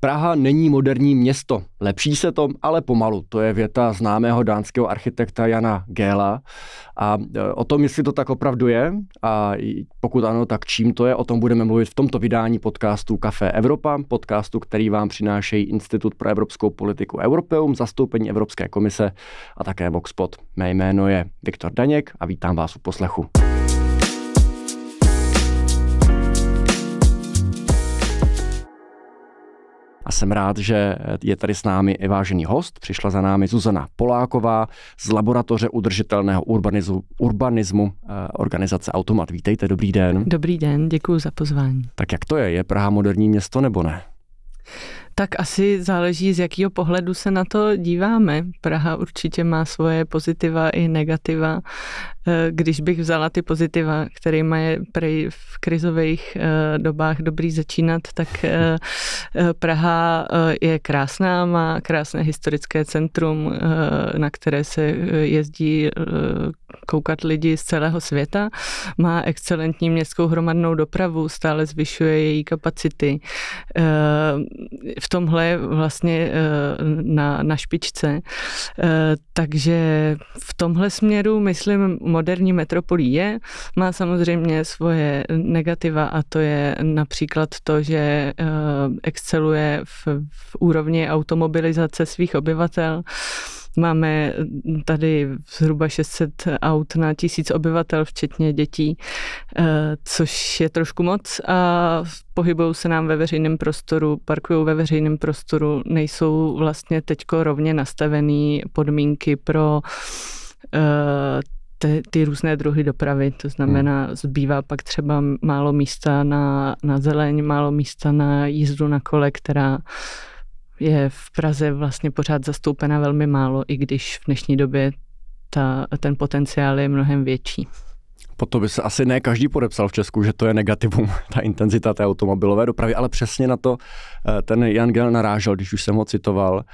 Praha není moderní město. Lepší se to, ale pomalu. To je věta známého dánského architekta Jana Géla. A e, o tom, jestli to tak opravdu je, a pokud ano, tak čím to je, o tom budeme mluvit v tomto vydání podcastu Café Evropa, podcastu, který vám přinášejí Institut pro evropskou politiku Europeum, zastoupení Evropské komise a také Voxpot. Mé jméno je Viktor Daněk a vítám vás u poslechu. a jsem rád, že je tady s námi i vážený host. Přišla za námi Zuzana Poláková z Laboratoře udržitelného urbanizu, urbanismu eh, organizace Automat. Vítejte, dobrý den. Dobrý den, děkuji za pozvání. Tak jak to je? Je Praha moderní město nebo ne? Tak asi záleží, z jakého pohledu se na to díváme. Praha určitě má svoje pozitiva i negativa. Eh, když bych vzala ty pozitiva, kterými je prej v krizových eh, dobách dobrý začínat, tak eh, Praha je krásná, má krásné historické centrum, na které se jezdí koukat lidi z celého světa. Má excelentní městskou hromadnou dopravu, stále zvyšuje její kapacity. Eh, v tomhle je vlastně eh, na, na špičce. Eh, takže v tomhle směru, myslím, moderní metropolí je. Má samozřejmě svoje negativa a to je například to, že exceluje v, v úrovni automobilizace svých obyvatel. Máme mm, tady zhruba 600 aut na tisíc obyvatel, včetně dětí, eh, což je trošku moc a pohybují se nám ve veřejném prostoru, parkují ve veřejném prostoru, nejsou vlastně teď rovně nastavené podmínky pro eh, ty, ty různé druhy dopravy, to znamená, hmm. zbývá pak třeba málo místa na, na zeleň, málo místa na jízdu na kole, která je v Praze vlastně pořád zastoupena velmi málo, i když v dnešní době ta, ten potenciál je mnohem větší. Po to by se asi ne každý podepsal v Česku, že to je negativum, ta intenzita té automobilové dopravy, ale přesně na to eh, ten Jan Gell narážel, když už jsem ho citoval.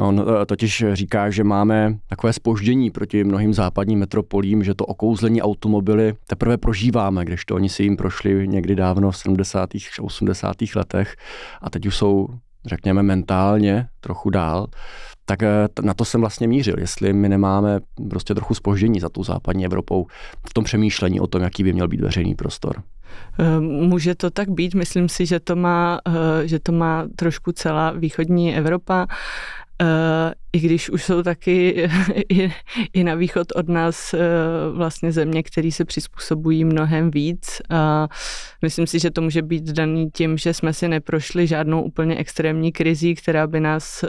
On eh, totiž říká, že máme takové spoždění proti mnohým západním metropolím, že to okouzlení automobily teprve prožíváme, když to oni si jim prošli někdy dávno v 70. a 80. letech a teď už jsou řekněme, mentálně trochu dál, tak eh, na to jsem vlastně mířil, jestli my nemáme prostě trochu spoždění za tou západní Evropou v tom přemýšlení o tom, jaký by měl být veřejný prostor. Ehm, může to tak být, myslím si, že to má, eh, že to má trošku celá východní Evropa. Eh, i když už jsou taky i, i na východ od nás eh, vlastně země, které se přizpůsobují mnohem víc. A myslím si, že to může být daný tím, že jsme si neprošli žádnou úplně extrémní krizí, která by nás eh,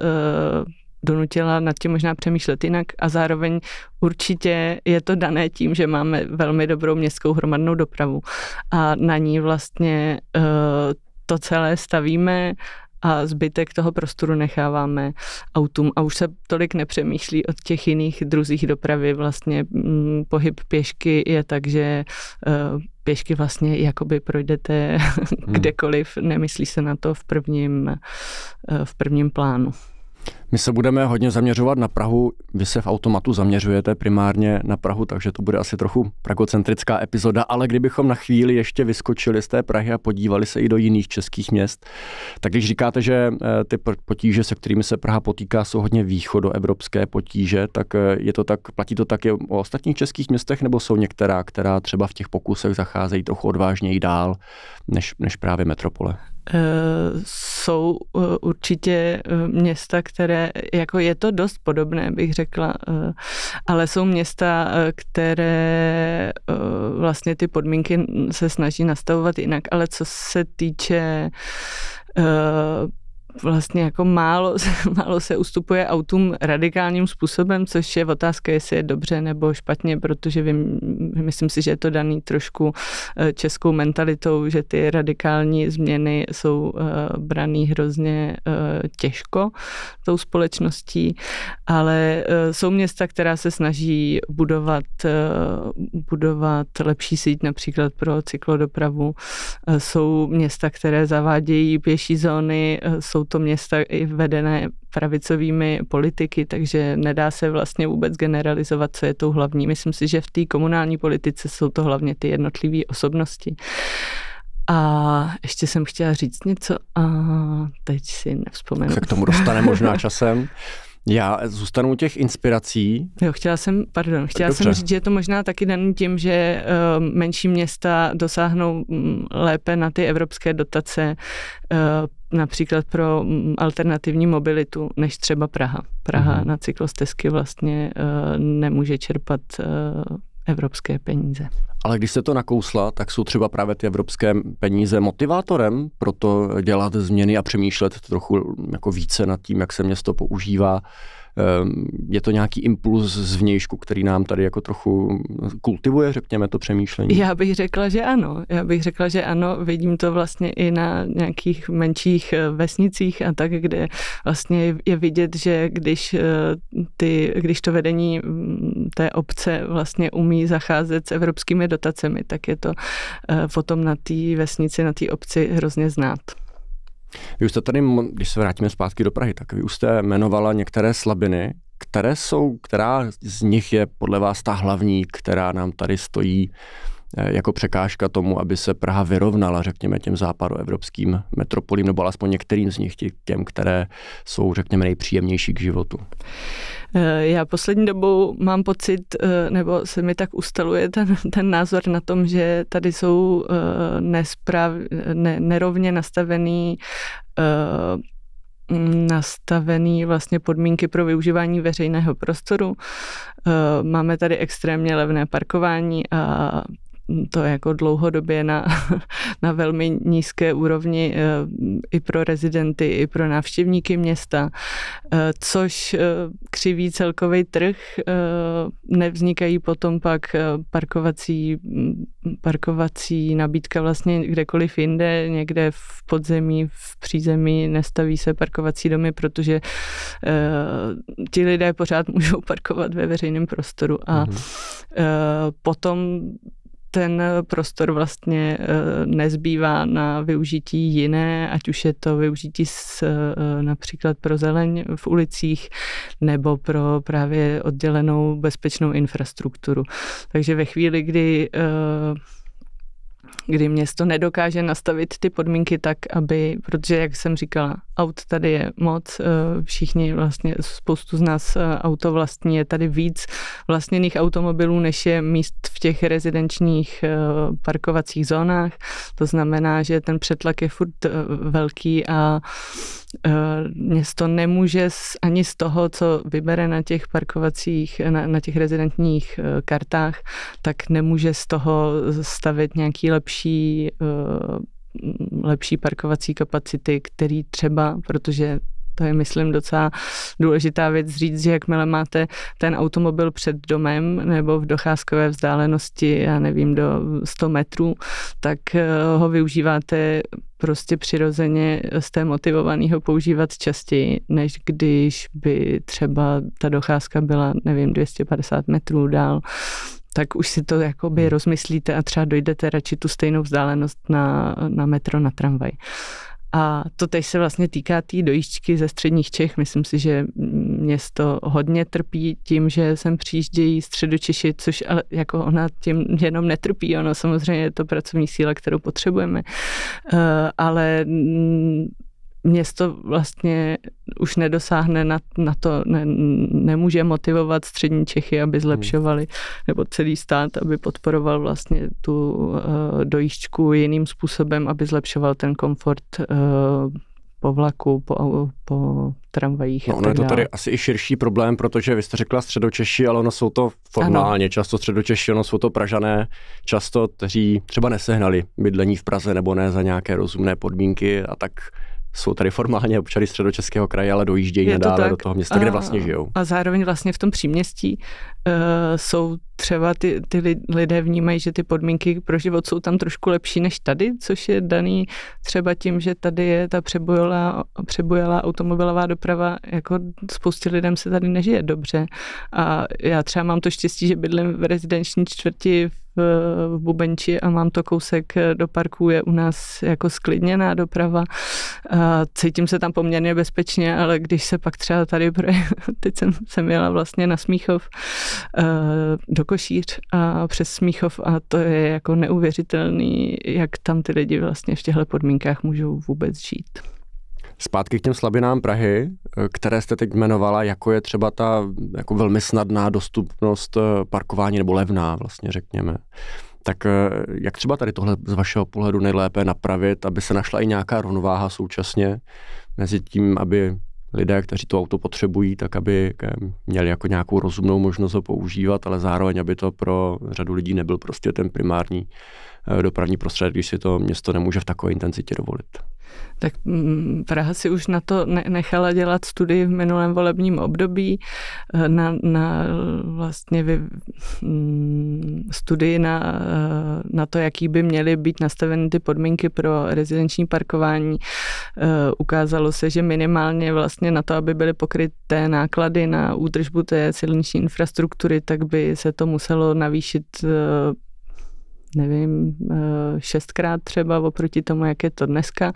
donutila nad tím možná přemýšlet jinak a zároveň určitě je to dané tím, že máme velmi dobrou městskou hromadnou dopravu a na ní vlastně to celé stavíme a zbytek toho prostoru necháváme autům a už se tolik nepřemýšlí od těch jiných druzích dopravy. Vlastně mm, pohyb pěšky je tak, že eh, pěšky vlastně jakoby projdete hmm. kdekoliv, nemyslí se na to v prvním, eh, v prvním plánu. My se budeme hodně zaměřovat na Prahu. Vy se v automatu zaměřujete primárně na Prahu, takže to bude asi trochu pragocentrická epizoda, ale kdybychom na chvíli ještě vyskočili z té Prahy a podívali se i do jiných českých měst, tak když říkáte, že eh, ty potíže, se kterými se Praha potýká, jsou hodně východoevropské potíže, tak eh, je to tak, platí to taky o ostatních českých městech, nebo jsou některá, která třeba v těch pokusech zacházejí trochu odvážněji dál než, než právě metropole? Eh, jsou eh, určitě eh, města, které, jako je to dost podobné, bych řekla, ale jsou města, které vlastně ty podmínky se snaží nastavovat jinak, ale co se týče vlastně jako málo, málo se ustupuje autům radikálním způsobem, což je otázka, jestli je dobře nebo špatně, protože vím, myslím si, že je to daný trošku eh, českou mentalitou, že ty radikální změny jsou eh, braný hrozně eh, těžko tou společností, ale jsou města, která se snaží budovat, budovat lepší síť například pro cyklodopravu, jsou města, které zavádějí pěší zóny, jsou jsou to města i vedené pravicovými politiky, takže nedá se vlastně vůbec generalizovat, co je tou hlavní. Myslím si, že v té komunální politice jsou to hlavně ty jednotlivé osobnosti. A ještě jsem chtěla říct něco a teď si nevzpomenu. Se k tomu dostane možná časem. Já zůstanu u těch inspirací. Jo, chtěla jsem, pardon, chtěla Dobře. jsem říct, že je to možná taky daný tím, že eh, menší města dosáhnou mm, lépe na ty evropské dotace eh, například pro mm, alternativní mobilitu, než třeba Praha. Praha mhm. na cyklostezky vlastně uh, nemůže čerpat uh, evropské peníze. Ale když se to nakousla, tak jsou třeba právě ty evropské peníze motivátorem pro to dělat změny a přemýšlet trochu jako více nad tím, jak se město používá Ehm, je to nějaký impuls zvnějšku, který nám tady jako trochu kultivuje, řekněme, to přemýšlení? Já bych řekla, že ano. Já bych řekla, že ano. Vidím to vlastně i na nějakých menších eh, vesnicích a tak, kde vlastně je vidět, že když, eh, ty, když to vedení mm, té obce vlastně umí zacházet s evropskými dotacemi, tak je to eh, potom na té vesnici, na té obci hrozně znát. Vy jste tady, když se vrátíme zpátky do Prahy, tak vy už jste jmenovala některé slabiny, které jsou, která z nich je podle vás ta hlavní, která nám tady stojí Eh, jako překážka tomu, aby se Praha vyrovnala, řekněme, těm západoevropským metropolím, nebo alespoň některým z nich, těm, které jsou, řekněme, nejpříjemnější k životu? Eh, já poslední dobou mám pocit, eh, nebo se mi tak ustaluje ten, ten názor na tom, že tady jsou nesprav, ne, nerovně nastavený nastavený vlastně podmínky pro využívání veřejného prostoru. Máme tady extrémně levné parkování a to jako dlouhodobě na, na velmi nízké úrovni eh, i pro rezidenty, i pro návštěvníky města, eh, což eh, křiví celkový trh. Nevznikají potom pak parkovací, mm, parkovací nabídka vlastně kdekoliv jinde, někde v podzemí, v přízemí nestaví se parkovací domy, protože ti lidé pořád můžou parkovat ve veřejném prostoru a mm-hmm. potom ten eh, prostor vlastně eh, nezbývá na využití jiné, ať už je to využití s, eh, například pro zeleň v ulicích nebo pro právě oddělenou bezpečnou infrastrukturu. Takže ve chvíli, kdy kdy město nedokáže nastavit ty podmínky tak, aby, protože jak jsem říkala, aut tady je moc, eh, všichni vlastně, spoustu z nás eh, auto vlastní, je tady víc vlastněných automobilů, než je míst v těch rezidenčních eh, parkovacích zónách. To znamená, že ten přetlak je furt velký a Eh, město nemůže ani z toho, co vybere na těch parkovacích, na, na těch rezidentních eh, kartách, tak nemůže z toho stavit nějaký lepší eh, lepší parkovací kapacity, který třeba, protože to je, myslím, docela důležitá věc říct, že jakmile máte ten automobil před domem nebo v docházkové vzdálenosti, já nevím, do 100 metrů, tak ho využíváte prostě přirozeně jste motivovaný ho používat častěji, než když by třeba ta docházka byla, nevím, 250 metrů dál, tak už si to jakoby hmm. rozmyslíte a třeba dojdete radši tu stejnou vzdálenost na, na metro, na tramvaj. A to teď se vlastně týká té tý dojíždčky ze středních Čech. Myslím si, že město hodně trpí tím, že sem přijíždějí středočeši, což ale jako ona tím jenom netrpí. Ono samozřejmě je to pracovní síla, kterou potřebujeme. Eh, ale město vlastně už nedosáhne na, na to, ne, nemůže motivovat střední Čechy, aby hmm. zlepšovali, nebo celý stát, aby podporoval vlastně tu uh, dojížďku jiným způsobem, aby zlepšoval ten komfort uh, po vlaku, po, po tramvajích. No, ono je to tady asi i širší problém, protože vy jste řekla středočeši, ale ono jsou to formálně ano. často středočeši, ono jsou to pražané, často, kteří třeba nesehnali bydlení v Praze nebo ne za nějaké rozumné podmínky a tak jsou tady formálně občany středočeského kraje, ale dojíždějí Je do toho města, a, kde vlastně žijou. A zároveň vlastně v tom příměstí uh, jsou třeba ty, ty lidé vnímají, že ty podmínky pro život jsou tam trošku lepší než tady, což je daný třeba tím, že tady je ta přebojala, přebojala automobilová doprava, jako spoustě lidem se tady nežije dobře. A já třeba mám to štěstí, že bydlím v rezidenční čtvrti v, v Bubenči a mám to kousek eh, do parku, je u nás jako sklidněná doprava. Cítím se tam poměrně bezpečně, ale když se pak třeba tady, teď jsem, jsem jela vlastně na Smíchov eh, do Košíř a přes Smíchov a to je jako neuvěřitelný, jak tam ty lidi vlastně v těchto podmínkách můžou vůbec žít. Zpátky k těm slabinám Prahy, eh, které jste teď jmenovala, jako je třeba ta jako velmi snadná dostupnost eh, parkování nebo levná vlastně řekněme. Tak eh, jak třeba tady tohle z vašeho pohledu nejlépe napravit, aby se našla i nějaká rovnováha současně mezi tím, aby lidé, kteří to auto potřebují, tak aby měli jako nějakou rozumnou možnost ho používat, ale zároveň, aby to pro řadu lidí nebyl prostě ten primární dopravní prostředek, když si to město nemůže v takové intenzitě dovolit tak mm, Praha si už na to nechala dělat studii v minulém volebním období eh, na, na vlastně vy, mm, studii na, eh, na to, jaký by měly být nastaveny ty podmínky pro rezidenční parkování. Eh, ukázalo se, že minimálně vlastně na to, aby byly pokryté náklady na údržbu té silniční infrastruktury, tak by se to muselo navýšit nevím, eh, šestkrát třeba oproti tomu, jak je to dneska.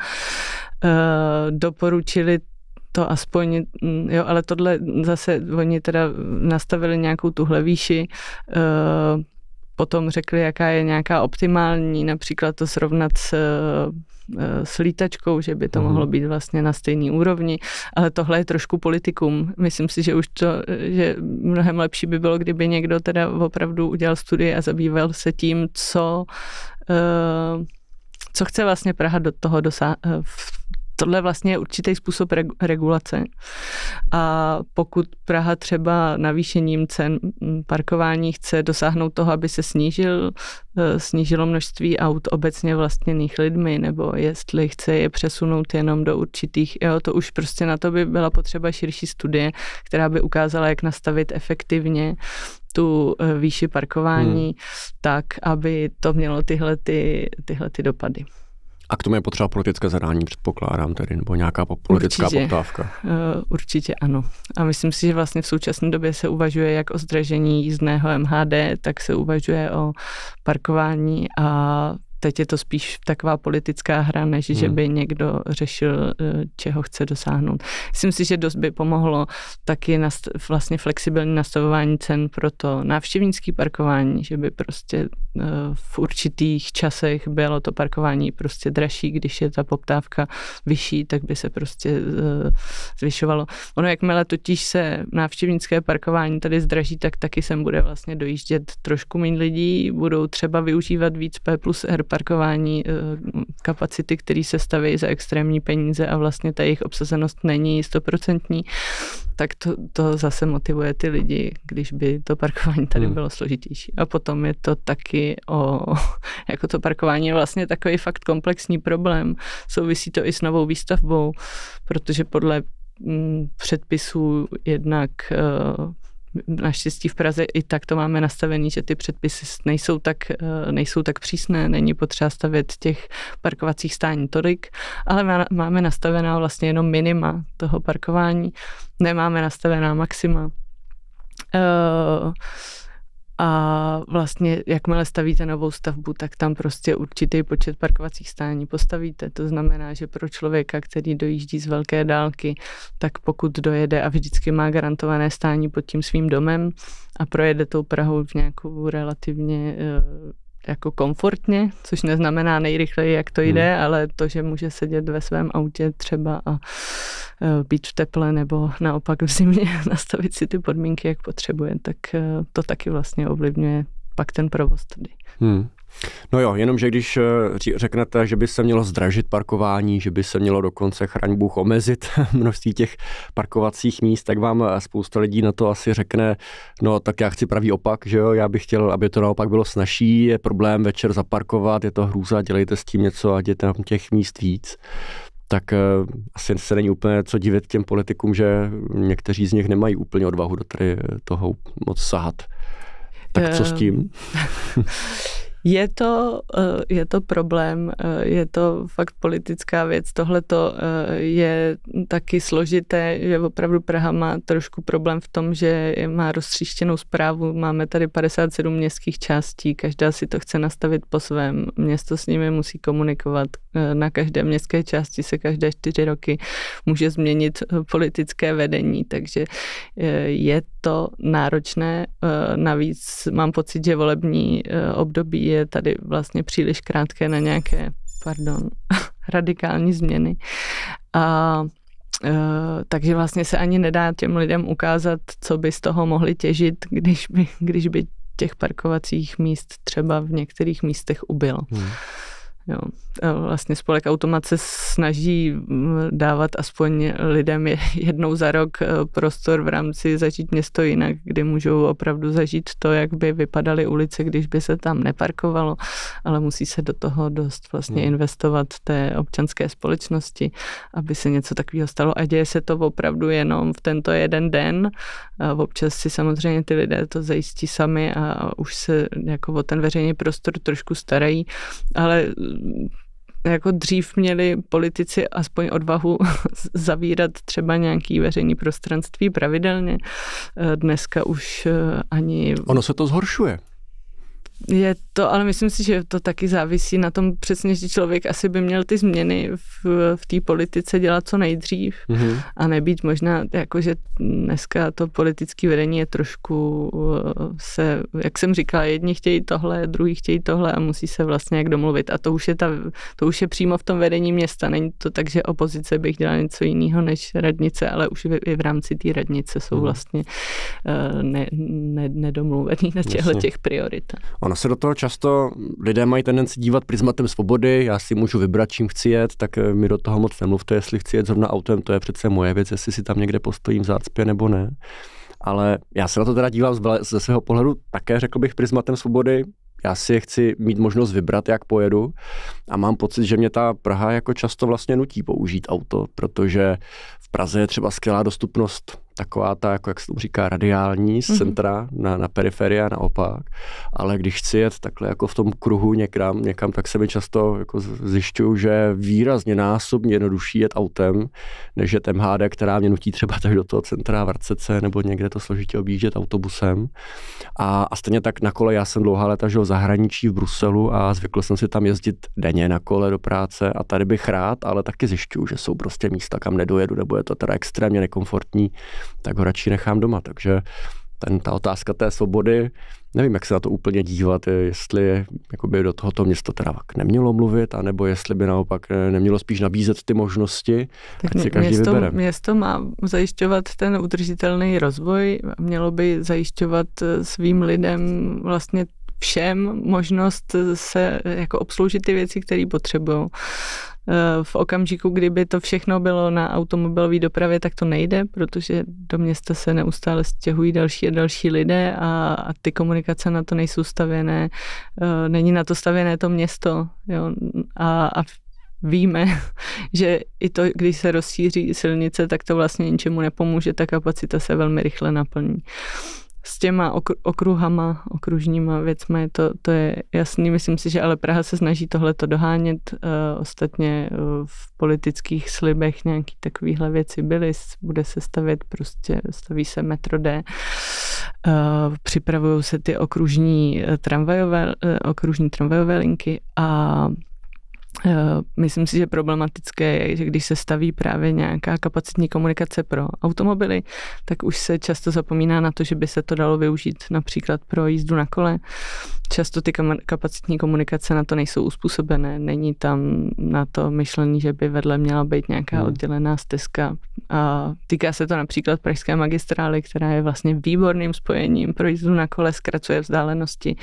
Eh, doporučili to aspoň, mm, jo, ale tohle zase, oni teda nastavili nějakou tuhle výši, eh, potom řekli, jaká je nějaká optimální, například to srovnat s Eh, s lítačkou, že by to mm. mohlo být vlastně na stejné úrovni, ale tohle je trošku politikum. Myslím si, že už to, že mnohem lepší by bylo, kdyby někdo teda opravdu udělal studie a zabýval se tím, co eh, co chce vlastně Praha do toho dosa- eh, v tohle vlastně je určitý způsob regulace. A pokud Praha třeba navýšením cen mm, parkování chce dosáhnout toho, aby se snížil, e, snížilo množství aut obecně vlastněných lidmi, nebo jestli chce je přesunout jenom do určitých, jo, to už prostě na to by byla potřeba širší studie, která by ukázala, jak nastavit efektivně tu e, výši parkování, hmm. tak aby to mělo tyhle, ty, tyhle ty dopady. A k tomu je potřeba politické zadání, předpokládám tedy, nebo nějaká politická určitě, poptávka. Uh, určitě ano. A myslím si, že vlastně v současné době se uvažuje jak o zdražení jízdného MHD, tak se uvažuje o parkování a teď je to spíš taková politická hra, než hmm. že by někdo řešil, eh, čeho chce dosáhnout. Myslím si, že dost by pomohlo taky nast- vlastně flexibilní nastavování cen pro to návštěvnické parkování, že by prostě eh, v určitých časech bylo to parkování prostě dražší, když je ta poptávka vyšší, tak by se prostě eh, zvyšovalo. Ono jakmile totiž se návštěvnické parkování tady zdraží, tak taky sem bude vlastně dojíždět trošku méně lidí, budou třeba využívat víc P plus R parkování eh, kapacity, které se staví za extrémní peníze a vlastně ta jejich obsazenost není stoprocentní, tak to, to zase motivuje ty lidi, když by to parkování tady hmm. bylo složitější. A potom je to taky o, jako to parkování je vlastně takový fakt komplexní problém. Souvisí to i s novou výstavbou, protože podle mm, předpisů jednak eh, Naštěstí v Praze i tak to máme nastavené, že ty předpisy nejsou tak, eh, nejsou tak přísné, není potřeba stavět těch parkovacích stání tolik, ale máme nastavená vlastně jenom minima toho parkování, nemáme nastavená maxima. Uh, a vlastně jakmile stavíte novou stavbu, tak tam prostě určitý počet parkovacích stání postavíte. To znamená, že pro člověka, který dojíždí z velké dálky, tak pokud dojede a vždycky má garantované stání pod tím svým domem a projede tou Prahou v nějakou relativně eh, jako komfortně, což neznamená nejrychleji, jak to hmm. jde, hmm. ale to, že může sedět ve svém autě třeba a e, být v teple nebo naopak v zimě nastavit si ty podmínky, jak potřebuje, tak e, to taky vlastně ovlivňuje pak ten provoz tady. Hmm. No jo, jenomže když eh, řeknete, že by se mělo zdražit parkování, že by se mělo dokonce chraň Bůh omezit množství těch parkovacích míst, tak vám eh, spousta lidí na to asi řekne, no tak já chci pravý opak, že jo, já bych chtěl, aby to naopak bylo snažší, je problém večer zaparkovat, je to hrůza, dělejte s tím něco, a je tam těch míst víc tak eh, asi se není úplně co divit těm politikům, že někteří z nich nemají úplně odvahu do tady toho moc sahat. Tak co s tím? Je to, eh, je to problém, eh, je to fakt politická věc. Tohle eh, je taky složité, že opravdu Praha má trošku problém v tom, že má roztříštěnou zprávu. Máme tady 57 městských částí, každá si to chce nastavit po svém. Město s nimi musí komunikovat. Na každé městské části se každé čtyři roky může změnit politické vedení, takže je to náročné. Navíc mám pocit, že volební období je je tady vlastně příliš krátké na nějaké, pardon, radikální změny. A e, takže vlastně se ani nedá těm lidem ukázat, co by z toho mohli těžit, když by, když by těch parkovacích míst třeba v některých místech ubylo. Hmm. Jo. A vlastně spolek Automat se snaží mm, dávat aspoň lidem jednou za rok e, prostor v rámci Zažít město jinak, kdy můžou opravdu zažít to, jak by vypadaly ulice, když by se tam neparkovalo, ale musí se do toho dost vlastně hmm. investovat té občanské společnosti, aby se něco takového stalo. A děje se to opravdu jenom v tento jeden den. A občas si samozřejmě ty lidé to zajistí sami a už se jako o ten veřejný prostor trošku starají, ale jako dřív měli politici aspoň odvahu zavírat třeba nějaký veřejný prostranství pravidelně. Dneska už eh, ani... Ono se to zhoršuje. Je to, ale myslím si, že to taky závisí na tom přesně, že člověk asi by měl ty změny v, v té politice dělat co nejdřív mm-hmm. a nebýt možná, jako že dneska to politické vedení je trošku uh, se, jak jsem říkala, jedni chtějí tohle, druhý chtějí tohle a musí se vlastně jak domluvit a to už je, ta, to už je přímo v tom vedení města, není to tak, že opozice bych dělala něco jiného než radnice, ale už i v rámci té radnice jsou mhm. vlastně uh, ne, ne, nedomluvený na těchto těch prioritách. Ono se do toho často lidé mají tendenci dívat prismatem svobody, já si můžu vybrat, čím chci jet, tak eh, mi do toho moc nemluvte, jestli chci jet zrovna autem, to je přece moje věc, jestli si tam někde postojím v zácpě nebo ne. Ale já se na to teda dívám ze svého pohledu také, řekl bych, prismatem svobody. Já si chci mít možnost vybrat, jak pojedu a mám pocit, že mě ta Praha jako často vlastně nutí použít auto, protože v Praze je třeba skvělá dostupnost taková ta, jako jak se tomu říká, radiální z mhm. centra mm-hmm. na, na a naopak. Ale když chci jet takhle jako v tom kruhu někam, někam tak se mi často jako zjišťuju, že výrazně násobně jednodušší jet autem, než je MHD, která mě nutí třeba tak do toho centra vracet se nebo někde to složitě objíždět autobusem. A, a stejně tak na kole, já jsem dlouhá léta žil v zahraničí v Bruselu a zvykl jsem si tam jezdit denně na kole do práce a tady bych rád, ale taky zjišťuju, že jsou prostě místa, kam nedojedu, nebo je to teda extrémně nekomfortní tak ho radši nechám doma. Takže ten, ta otázka té svobody, nevím, jak se na to úplně dívat, jestli by do tohoto město teda nemělo mluvit, anebo jestli by naopak eh, nemělo spíš nabízet ty možnosti, tak ať si každý město, vybere. Město má zajišťovat ten udržitelný rozvoj, mělo by zajišťovat eh, svým lidem vlastně všem možnost eh, se jako obsloužit ty věci, které potřebují. Eh, v okamžiku, kdyby to všechno bylo na automobilové dopravě, tak to nejde, protože do města se neustále stěhují další a další lidé a, a ty komunikace na to nejsou stavěné, eh, není na to stavěné to město. Jo? A, a víme, že i to, když se rozšíří silnice, tak to vlastně ničemu nepomůže, ta kapacita se velmi rychle naplní. Uh, s těma okruhama, okružníma věcmi, to, to je jasný. Myslím si, že ale Praha se snaží to dohánět. Eh, ostatně eh, v politických slibech nějaký takovéhle věci byly. Bude se stavět prostě, staví se metro D. Uh, připravují se ty okružní tramvajové, okružní tramvajové linky a Eh, myslím si, že problematické je, že když se staví právě nějaká kapacitní komunikace pro automobily, tak už se často zapomíná na to, že by se to dalo využít například pro jízdu na kole často ty kapacitní komunikace na to nejsou uspůsobené. Není tam na to myšlení, že by vedle měla být nějaká hmm. oddělená stezka. A týká se to například Pražské magistrály, která je vlastně výborným spojením pro jízdu na kole, zkracuje vzdálenosti,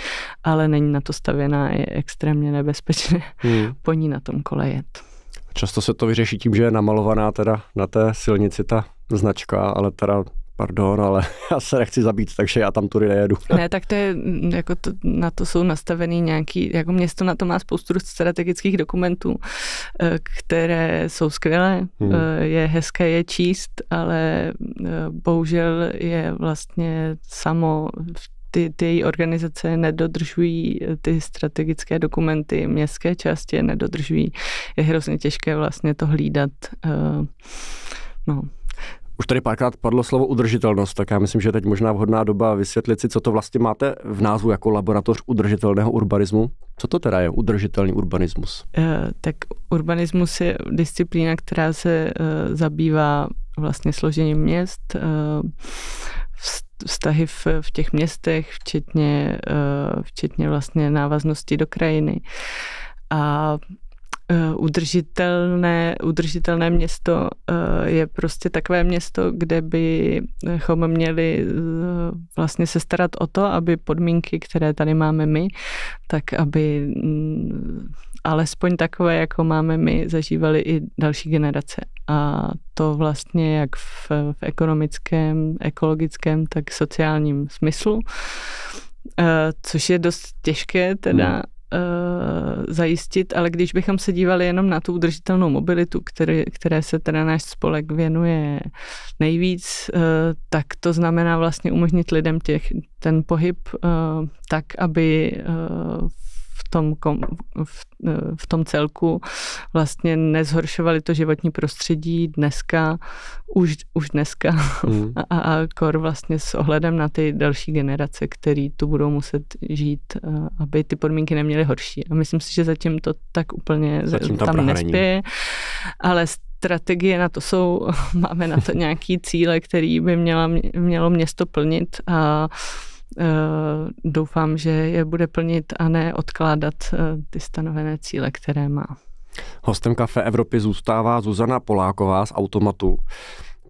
ale není na to stavěná, je extrémně nebezpečné hmm. po ní na tom kole jet. Často se to vyřeší tím, že je namalovaná teda na té silnici ta značka, ale teda pardon, ale já se nechci zabít, takže já tam tudy nejedu. Ne, tak to je, mm, jako to, na to jsou nastavený nějaký, jako město na to má spoustu strategických dokumentů, eh, které jsou skvělé, hmm. Eh, je hezké je číst, ale eh, bohužel je vlastně samo v ty, ty její organizace nedodržují ty strategické dokumenty, městské části nedodržují. Je hrozně těžké vlastně to hlídat. No. Už tady párkrát padlo slovo udržitelnost, tak já myslím, že teď možná vhodná doba vysvětlit si, co to vlastně máte v názvu jako laboratoř udržitelného urbanismu. Co to teda je udržitelný urbanismus? Eh, tak urbanismus je disciplína, která se eh, zabývá vlastně složením měst, eh, vztahy v, v těch městech, včetně, eh, včetně vlastně návaznosti do krajiny. A Eh, udržitelné, udržitelné město eh, je prostě takové město, kde bychom měli eh, vlastně se starat o to, aby podmínky, které tady máme my, tak aby mm, alespoň takové, jako máme my, zažívali i další generace. A to vlastně jak v, v ekonomickém, ekologickém, tak sociálním smyslu což je dost těžké teda, hmm. Eh, zajistit, ale když bychom se dívali jenom na tu udržitelnou mobilitu, který, které se teda náš spolek věnuje nejvíc, eh, tak to znamená vlastně umožnit lidem těch, ten pohyb eh, tak, aby v v tom, kom, v, eh, v tom celku vlastně nezhoršovali to životní prostředí dneska, už, už dneska mm. a, a kor vlastně s ohledem na ty další generace, který tu budou muset žít, eh, aby ty podmínky neměly horší. A myslím si, že zatím to tak úplně zatím tam, tam nespěje, ale strategie na to jsou, máme na to nějaký cíle, který by měla, mělo město plnit a Eh, doufám, že je bude plnit a ne odkládat eh, ty stanovené cíle, které má. Hostem Kafe Evropy zůstává Zuzana Poláková z Automatu.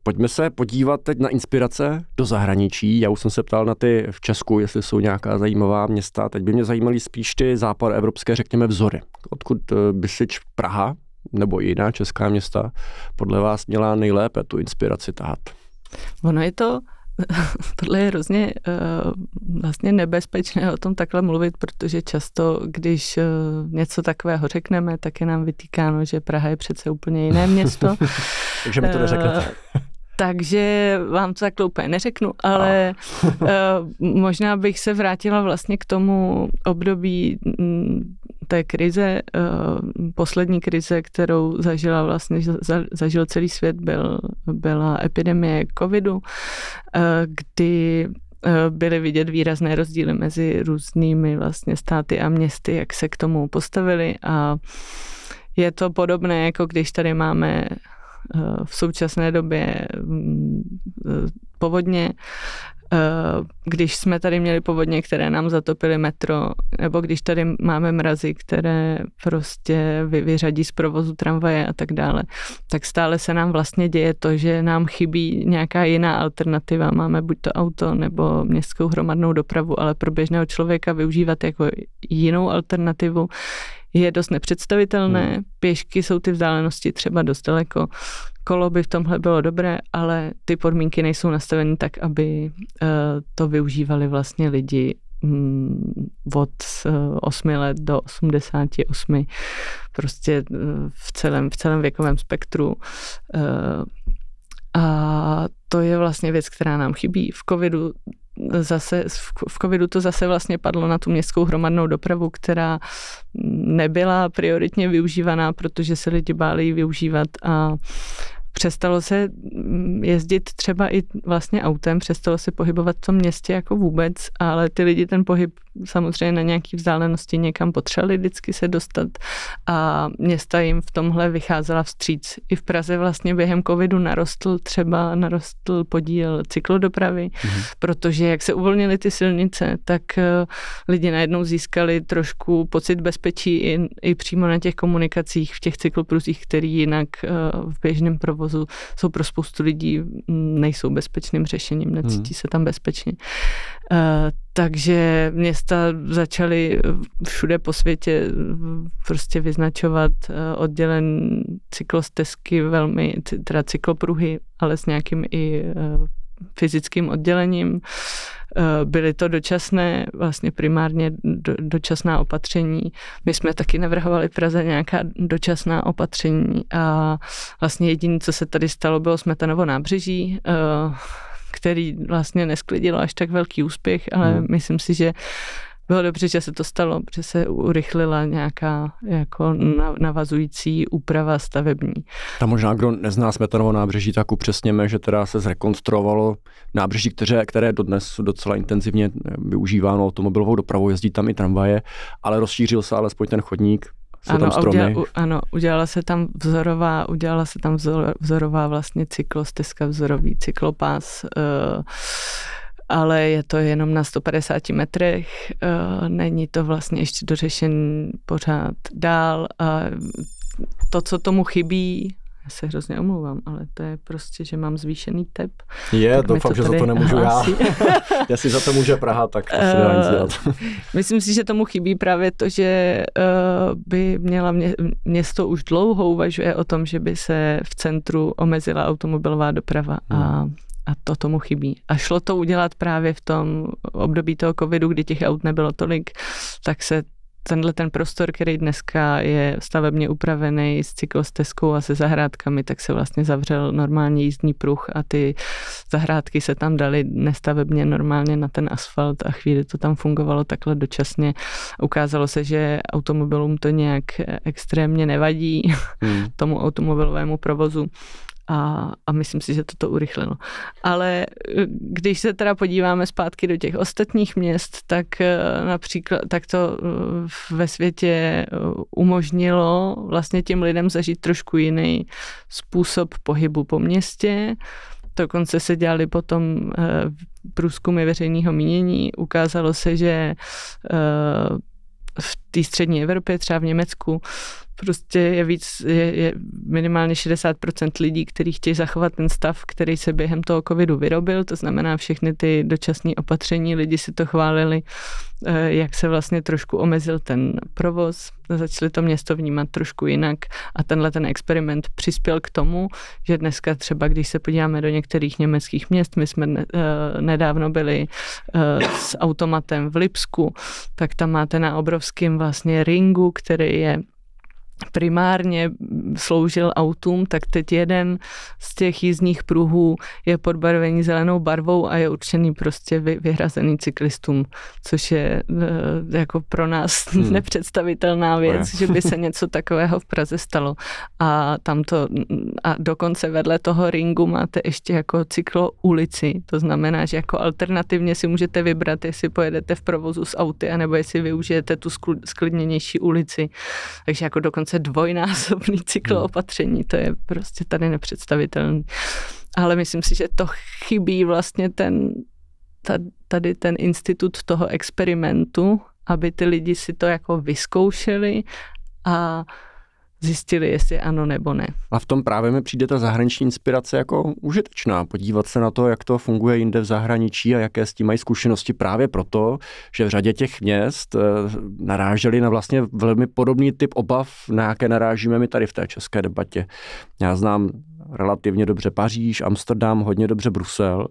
Pojďme se podívat teď na inspirace do zahraničí. Já už jsem se ptal na ty v Česku, jestli jsou nějaká zajímavá města. Teď by mě zajímaly spíš ty západoevropské, řekněme, vzory. Odkud eh, by si Praha nebo jiná česká města podle vás měla nejlépe tu inspiraci tahat? Ono je to tohle je hrozně uh, vlastně nebezpečné o tom takhle mluvit, protože často, když uh, něco takového řekneme, tak je nám vytýkáno, že Praha je přece úplně jiné město. Takže mi to neřeknete. Eh, takže vám to takhle úplně neřeknu, ale eh, možná bych se vrátila vlastně k tomu období mm, té krize, eh, poslední krize, kterou zažila vlastně, zažil celý svět, byl, byla epidemie covidu, eh, kdy byly vidět výrazné rozdíly mezi různými vlastně státy a městy, jak se k tomu postavili a je to podobné, jako když tady máme Eh, v současné době mm, eh, povodně, eh, když jsme tady měli povodně, které nám zatopily metro, nebo když tady máme mrazy, které prostě vyřadí z provozu tramvaje a tak dále, tak stále se nám vlastně děje to, že nám chybí nějaká jiná alternativa. Máme buď to auto nebo městskou hromadnou dopravu, ale pro běžného člověka využívat jako jinou alternativu je dost nepředstavitelné. Hmm. Pěšky jsou ty vzdálenosti třeba dost daleko. Kolo by v tomhle bylo dobré, ale ty podmínky nejsou nastaveny tak, aby eh, to využívali vlastně lidi mm, od 8 eh, let do 88, prostě eh, v celém, v celém věkovém spektru. A to je vlastně věc, která nám chybí. V covidu zase v covidu to zase vlastně padlo na tu městskou hromadnou dopravu, která nebyla prioritně využívaná, protože se lidi báli ji využívat a přestalo se mm, jezdit třeba i vlastně autem, přestalo se pohybovat v tom městě jako vůbec, ale ty lidi ten pohyb samozřejmě na nějaký vzdálenosti někam potřebovali vždycky se dostat a města jim v tomhle vycházela vstříc. I v Praze vlastně během covidu narostl třeba narostl podíl cyklodopravy, mm-hmm. protože jak se uvolnily ty silnice, tak eh, lidi najednou získali trošku pocit bezpečí i, i přímo na těch komunikacích v těch cyklopruzích, který jinak eh, v běžném provozu provozu jsou pro spoustu lidí mm, nejsou bezpečným řešením, necítí hmm. se tam bezpečně. Eh, takže města začaly všude po světě prostě vyznačovat eh, oddělen cyklostezky velmi, teda cyklopruhy, ale s nějakým i eh, fyzickým oddělením. Eh, byly to dočasné, vlastně primárně do, dočasná opatření. My jsme taky navrhovali Praze nějaká dočasná opatření a vlastně jediné, co se tady stalo, bylo smetanovo nábřeží, eh, který vlastně nesklidilo až tak velký úspěch, ale hmm. myslím si, že bylo no dobře, že se to stalo, že se urychlila nějaká jako navazující úprava stavební. Tam možná, kdo nezná Smetanovo nábřeží, tak upřesněme, že teda se zrekonstruovalo nábřeží, které, které je dodnes docela intenzivně využíváno automobilovou dopravou, jezdí tam i tramvaje, ale rozšířil se alespoň ten chodník, jsou ano, tam Uděla, u, ano, udělala se tam vzorová, udělala se tam vzor, vzorová vlastně cyklostezka, vzorový cyklopás. Uh, ale je to jenom na 150 metrech, eh, není to vlastně ještě dořešen pořád dál a to, co tomu chybí, já se hrozně omlouvám, ale to je prostě, že mám zvýšený tep. Je, doufám, že za to nemůžu já. já. Jestli za to může Praha, tak to se dělat. Eh, myslím si, že tomu chybí právě to, že eh, by měla mě, město už dlouho uvažuje o tom, že by se v centru omezila automobilová doprava hmm. a a to tomu chybí. A šlo to udělat právě v tom období toho covidu, kdy těch aut nebylo tolik, tak se tenhle ten prostor, který dneska je stavebně upravený s cyklostezkou a se zahrádkami, tak se vlastně zavřel normální jízdní pruh a ty zahrádky se tam daly nestavebně normálně na ten asfalt a chvíli to tam fungovalo takhle dočasně. Ukázalo se, že automobilům to nějak extrémně nevadí, hmm. tomu automobilovému provozu. A, a myslím si, že toto urychlilo. Ale eh, když se teda podíváme zpátky do těch ostatních měst, tak eh, například tak to eh, ve světě umožnilo vlastně těm lidem zažít trošku jiný způsob pohybu po městě. Dokonce se dělali potom průzkumy veřejného mínění. Ukázalo se, že v té střední Evropě, třeba v Německu, prostě je víc, je, je minimálně 60% lidí, kteří chtějí zachovat ten stav, který se během toho covidu vyrobil, to znamená všechny ty dočasné opatření, lidi si to chválili, eh, jak se vlastně trošku omezil ten provoz, začali to město vnímat trošku jinak a tenhle ten experiment přispěl k tomu, že dneska třeba, když se podíváme do některých německých měst, my jsme eh, nedávno byli eh, s automatem v Lipsku, tak tam máte na obrovském vlastně ringu, který je primárně sloužil autům, tak teď jeden z těch jízdních pruhů je podbarvený zelenou barvou a je určený prostě vyhrazený cyklistům, což je eh, jako pro nás hmm. nepředstavitelná věc, že by se něco takového v Praze stalo. A tam to, a dokonce vedle toho ringu máte ještě jako cyklo ulici, to znamená, že jako alternativně si můžete vybrat, jestli pojedete v provozu s auty, anebo jestli využijete tu sklidněnější ulici. Takže jako dokonce dokonce dvojnásobný cykloopatření, to je prostě tady nepředstavitelný. Ale myslím si, že to chybí vlastně ten, tady ten institut toho experimentu, aby ty lidi si to jako vyzkoušeli a zjistili, jestli ano nebo ne. A v tom právě mi přijde ta zahraniční inspirace jako užitečná. Podívat se na to, jak to funguje jinde v zahraničí a jaké s tím mají zkušenosti právě proto, že v řadě těch měst eh, naráželi na vlastně velmi podobný typ obav, na jaké narážíme my tady v té české debatě. Já znám relativně dobře Paříž, Amsterdam, hodně dobře Brusel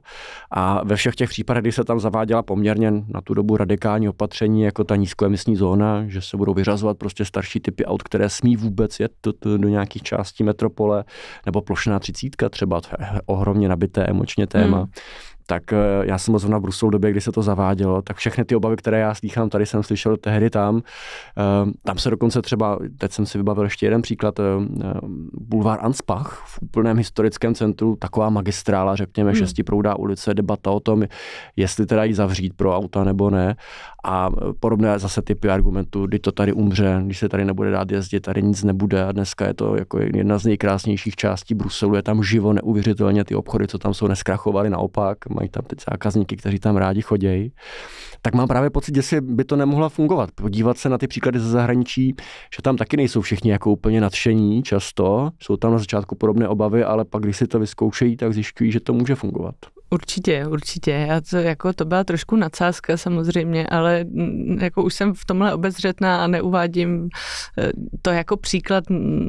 a ve všech těch případech, kdy se tam zaváděla poměrně na tu dobu radikální opatření, jako ta nízkoemisní zóna, že se budou vyřazovat prostě starší typy aut, které smí vůbec jet do nějakých částí metropole, nebo plošná třicítka třeba, to je ohromně nabité emočně téma. Hmm tak eh, já jsem zrovna v Bruselu době, kdy se to zavádělo, tak všechny ty obavy, které já slychám, tady jsem slyšel tehdy tam, ehm, tam se dokonce třeba, teď jsem si vybavil ještě jeden příklad, eh, eh, bulvár Anspach v úplném historickém centru, taková magistrála, řekněme, hmm. šestiproudá ulice, debata o tom, jestli teda ji zavřít pro auta nebo ne a podobné zase typy argumentů, kdy to tady umře, když se tady nebude dát jezdit, tady nic nebude a dneska je to jako jedna z nejkrásnějších částí Bruselu, je tam živo neuvěřitelně ty obchody, co tam jsou, neskrachovaly naopak, mají tam teď zákazníky, kteří tam rádi chodějí, tak mám právě pocit, si by to nemohla fungovat. Podívat se na ty příklady ze zahraničí, že tam taky nejsou všichni jako úplně nadšení často, jsou tam na začátku podobné obavy, ale pak, když si to vyzkoušejí, tak zjišťují, že to může fungovat. Určitě, určitě. Já to, jako, to byla trošku nadsázka samozřejmě, ale jako už jsem v tomhle obezřetná a neuvádím eh, to jako příklad,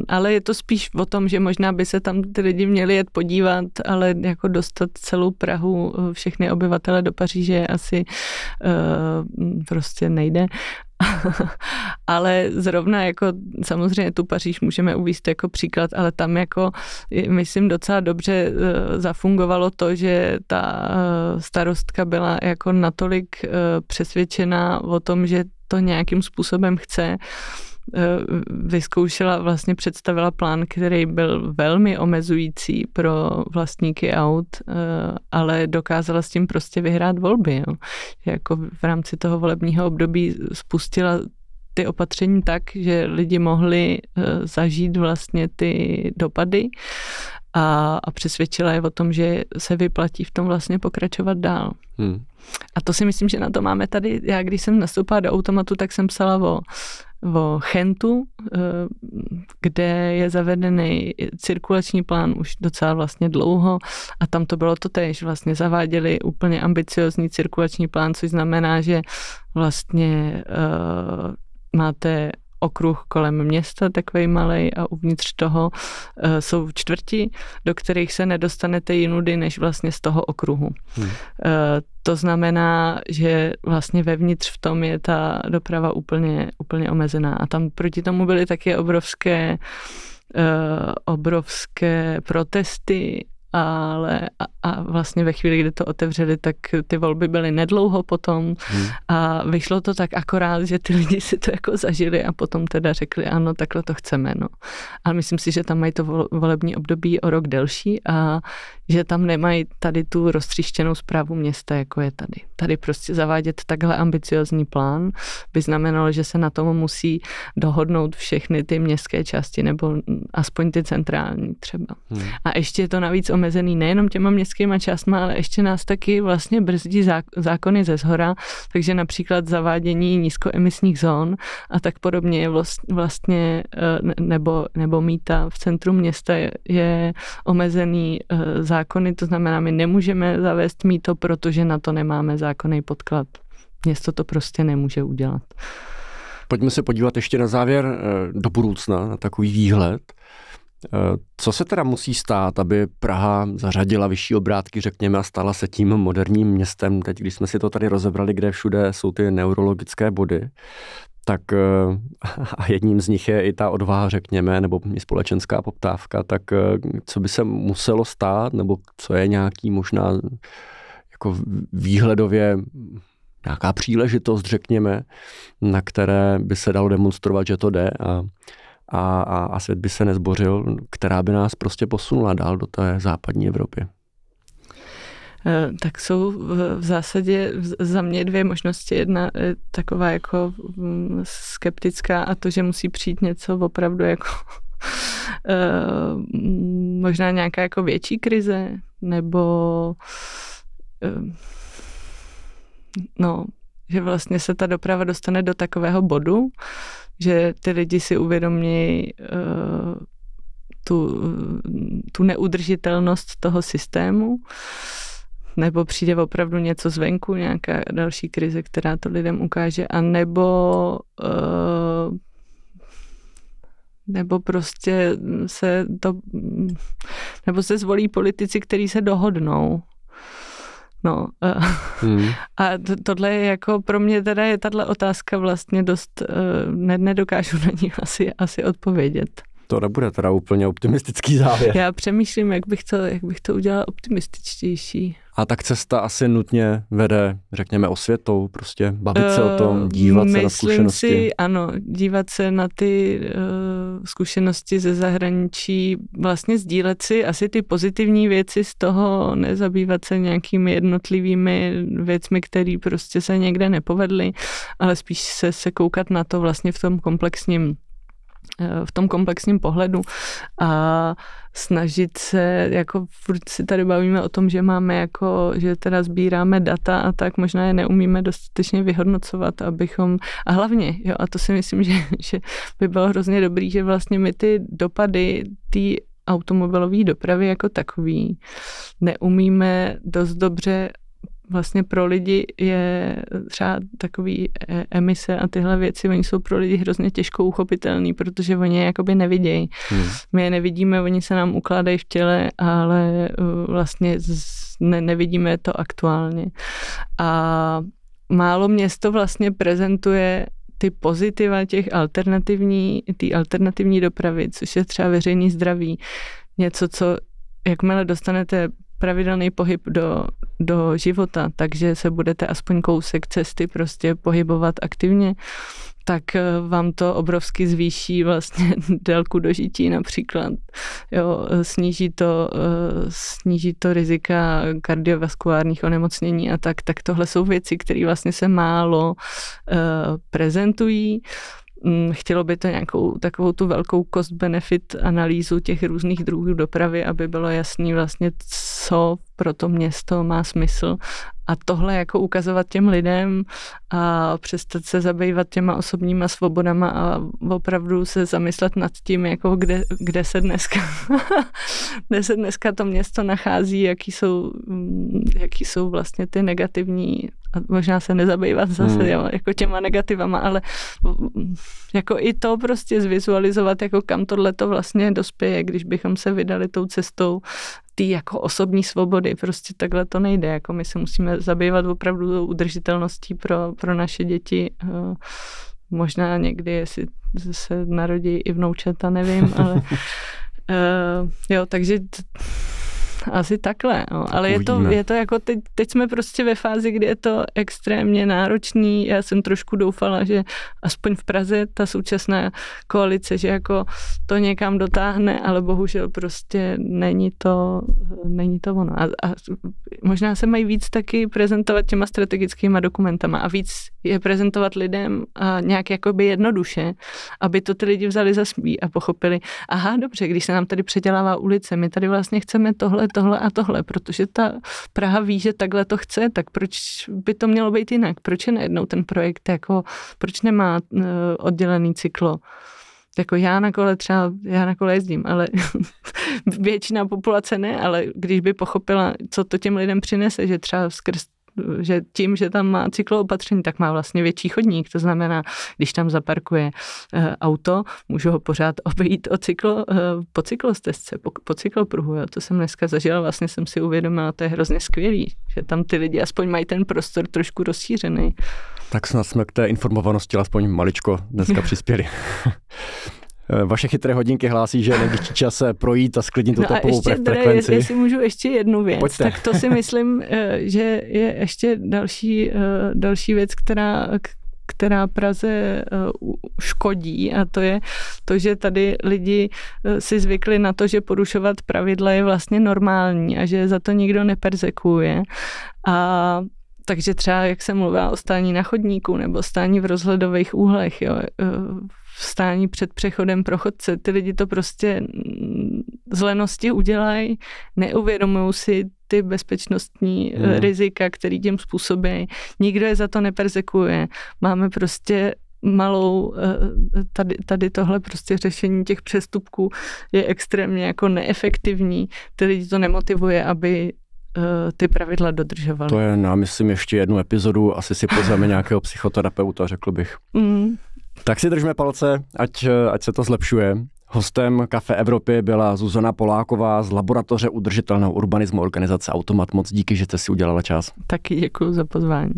ale je to spíš o tom, že možná by se tam ty lidi měli jet podívat, ale jako dostat celou Prahu, eh, všechny obyvatele do Paříže asi uh, prostě nejde. ale zrovna jako samozřejmě tu Paříž můžeme uvíst jako příklad, ale tam jako myslím docela dobře eh, zafungovalo to, že ta eh, starostka byla jako natolik eh, přesvědčená o tom, že to nějakým způsobem chce, Eh, vyzkoušela, vlastně představila plán, který byl velmi omezující pro vlastníky aut, eh, ale dokázala s tím prostě vyhrát volby. Jo. No. Jako v rámci toho volebního období spustila ty opatření tak, že lidi mohli eh, zažít vlastně ty dopady a, a přesvědčila je o tom, že se vyplatí v tom vlastně pokračovat dál. Hmm. A to si myslím, že na to máme tady. Já když jsem nastoupila do automatu, tak jsem psala o o Chentu, eh, kde je zavedený cirkulační plán už docela vlastně dlouho a tam to bylo to tež. Vlastně zaváděli úplně ambiciozní cirkulační plán, což znamená, že vlastně eh, máte okruh kolem města, takový malý a uvnitř toho eh, jsou čtvrti, do kterých se nedostanete jinudy, než vlastně z toho okruhu. Hmm. Eh, to znamená, že vlastně vevnitř v tom je ta doprava úplně, úplně omezená. A tam proti tomu byly taky obrovské eh, obrovské protesty ale a, a vlastně ve chvíli, kdy to otevřeli, tak ty volby byly nedlouho potom hmm. a vyšlo to tak akorát, že ty lidi si to jako zažili a potom teda řekli, ano, takhle to chceme, no. Ale myslím si, že tam mají to volební období o rok delší a že tam nemají tady tu roztříštěnou zprávu města, jako je tady. Tady prostě zavádět takhle ambiciozní plán by znamenalo, že se na tom musí dohodnout všechny ty městské části nebo aspoň ty centrální třeba. Hmm. A ještě je to navíc o omezený nejenom těma městskýma částma, ale ještě nás taky vlastně brzdí zákony ze zhora, takže například zavádění nízkoemisních zón a tak podobně je vlastně, eh, nebo, nebo míta v centru města je, je omezený eh, zákony, to znamená, my nemůžeme zavést míto, protože na to nemáme zákonný podklad. Město to prostě nemůže udělat. Pojďme se podívat ještě na závěr eh, do budoucna, na takový výhled. Eh, co se teda musí stát, aby Praha zařadila vyšší obrátky, řekněme, a stala se tím moderním městem? Teď, když jsme si to tady rozebrali, kde všude jsou ty neurologické body, tak eh, a jedním z nich je i ta odvaha, řekněme, nebo i společenská poptávka, tak eh, co by se muselo stát, nebo co je nějaký možná jako výhledově nějaká příležitost, řekněme, na které by se dalo demonstrovat, že to jde a a, a, a svět by se nezbořil, která by nás prostě posunula dál do té západní Evropy. Eh, tak jsou v zásadě za mě dvě možnosti. Jedna eh, taková jako mm, skeptická a to, že musí přijít něco opravdu jako eh, možná nějaká jako větší krize nebo no, že vlastně se ta doprava dostane do takového bodu, že ty lidi si uvědomí eh, tu, tu neudržitelnost toho systému, nebo přijde opravdu něco zvenku, nějaká další krize, která to lidem ukáže, a nebo eh, nebo prostě se to, nebo se zvolí politici, kteří se dohodnou No. Hmm. A to, tohle je jako pro mě teda je tato otázka vlastně dost, eh, ne, nedokážu na ní asi, asi odpovědět. To nebude teda úplně optimistický závěr. Já přemýšlím, jak bych to, jak bych to udělala optimističtější. A tak cesta asi nutně vede, řekněme, osvětou, prostě bavit se o eh, tom, dívat se na zkušenosti. Si, ano, dívat se na ty uh, zkušenosti ze zahraničí, vlastně sdílet si asi ty pozitivní věci z toho, nezabývat se nějakými jednotlivými věcmi, které prostě se někde nepovedly, ale spíš se, se koukat na to vlastně v tom komplexním Eh, v tom komplexním pohledu a snažit se, jako furt si tady bavíme o tom, že máme jako, že teda sbíráme data a tak, možná je neumíme dostatečně vyhodnocovat, abychom, a hlavně, jo, a to si myslím, že, že by bylo hrozně dobrý, že vlastně my ty dopady, ty automobilové dopravy jako takový neumíme dost dobře vlastně pro lidi je třeba takový e, emise a tyhle věci, oni jsou pro lidi hrozně těžko uchopitelný, protože oni je jakoby nevidějí. Hmm. My je nevidíme, oni se nám ukládají v těle, ale uh, vlastně ne, nevidíme to aktuálně. A málo město vlastně prezentuje ty pozitiva těch alternativní, ty alternativní dopravy, což je třeba veřejný zdraví. Něco, co jakmile dostanete pravidelný pohyb do, do života, takže se budete aspoň kousek cesty prostě pohybovat aktivně, tak eh, vám to obrovsky zvýší vlastně délku dožití například. Jo, sníží, to, eh, sníží to rizika kardiovaskulárních onemocnění a tak. Tak tohle jsou věci, které vlastně se málo eh, prezentují mm, chtělo by to nějakou takovou tu velkou cost-benefit analýzu těch různých druhů dopravy, aby bylo jasný vlastně, solve pro to město má smysl. A tohle jako ukazovat těm lidem a přestat se zabývat těma osobníma svobodama a opravdu se zamyslet nad tím, jako kde, kde, se dneska, kde se dneska to město nachází, jaký jsou, mm, jaký jsou vlastně ty negativní a možná se nezabývat zase hmm. jo, jako těma negativama, ale jako i to prostě zvizualizovat, jako kam tohle to vlastně dospěje, když bychom se vydali tou cestou ty jako osobní svobody vody. Prostě takhle to nejde. Jako my se musíme zabývat opravdu udržitelností pro, pro naše děti. Eh, možná někdy, jestli se narodí i vnoučata, nevím, ale eh, jo, takže asi takhle, no. ale je to, je to jako, teď, teď jsme prostě ve fázi, kdy je to extrémně náročný. Já jsem trošku doufala, že aspoň v Praze ta současná koalice, že jako to někam dotáhne, ale bohužel prostě není to, není to ono. A, a možná se mají víc taky prezentovat těma strategickýma dokumentama a víc je prezentovat lidem a nějak jakoby jednoduše, aby to ty lidi vzali za smí a pochopili, aha, dobře, když se nám tady předělává ulice, my tady vlastně chceme tohle tohle a tohle, protože ta Praha ví, že takhle to chce, tak proč by to mělo být jinak? Proč je najednou ten projekt jako, proč nemá eh, oddělený cyklo? Jako já na kole třeba, já na kole jezdím, ale většina populace ne, ale když by pochopila, co to těm lidem přinese, že třeba skrz že tím, že tam má cykloopatření, tak má vlastně větší chodník. To znamená, když tam zaparkuje eh, auto, můžu ho pořád obejít o cyklo, eh, po cyklostezce, po, po cyklopruhu. Jo. To jsem dneska zažila, vlastně jsem si uvědomila, to je hrozně skvělý, že tam ty lidi aspoň mají ten prostor trošku rozšířený. Tak snad jsme k té informovanosti aspoň maličko dneska přispěli. Eh, vaše chytré hodinky hlásí, že je čas se projít a sklidnit no tu topovou ještě, pre- frekvenci. Jestli můžu ještě jednu věc, Pojďte. tak to si myslím, eh, že je ještě další, eh, další věc, která, která Praze škodí a to je to, že tady lidi si zvykli na to, že porušovat pravidla je vlastně normální a že za to nikdo neperzekuje. A takže třeba, jak jsem mluvila o stání na chodníku nebo stání v rozhledových úhlech, jo, stání před přechodem pro chodce. Ty lidi to prostě mm, z lenosti udělají, neuvědomují si ty bezpečnostní hmm. rizika, který tím způsobí. Nikdo je za to neperzekuje. Máme prostě malou, e, tady, tady tohle prostě řešení těch přestupků je extrémně jako neefektivní. Ty lidi to nemotivuje, aby e, ty pravidla dodržovali. To je, já no myslím, ještě jednu epizodu, asi si pozveme nějakého psychoterapeuta, řekl bych. Mm. Tak si držme palce, ať, ať se to zlepšuje. Hostem Kafe Evropy byla Zuzana Poláková z Laboratoře udržitelného urbanismu organizace Automat. Moc díky, že jste si udělala čas. Taky děkuji za pozvání.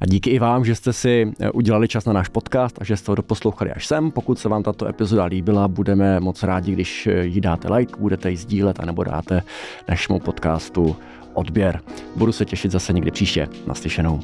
A díky i vám, že jste si eh, udělali čas na náš podcast a že jste ho doposlouchali až sem. Pokud se vám tato epizoda líbila, budeme moc rádi, když eh, ji dáte like, budete ji sdílet anebo dáte našemu podcastu odběr. Budu se těšit zase někdy příště. Naslyšenou.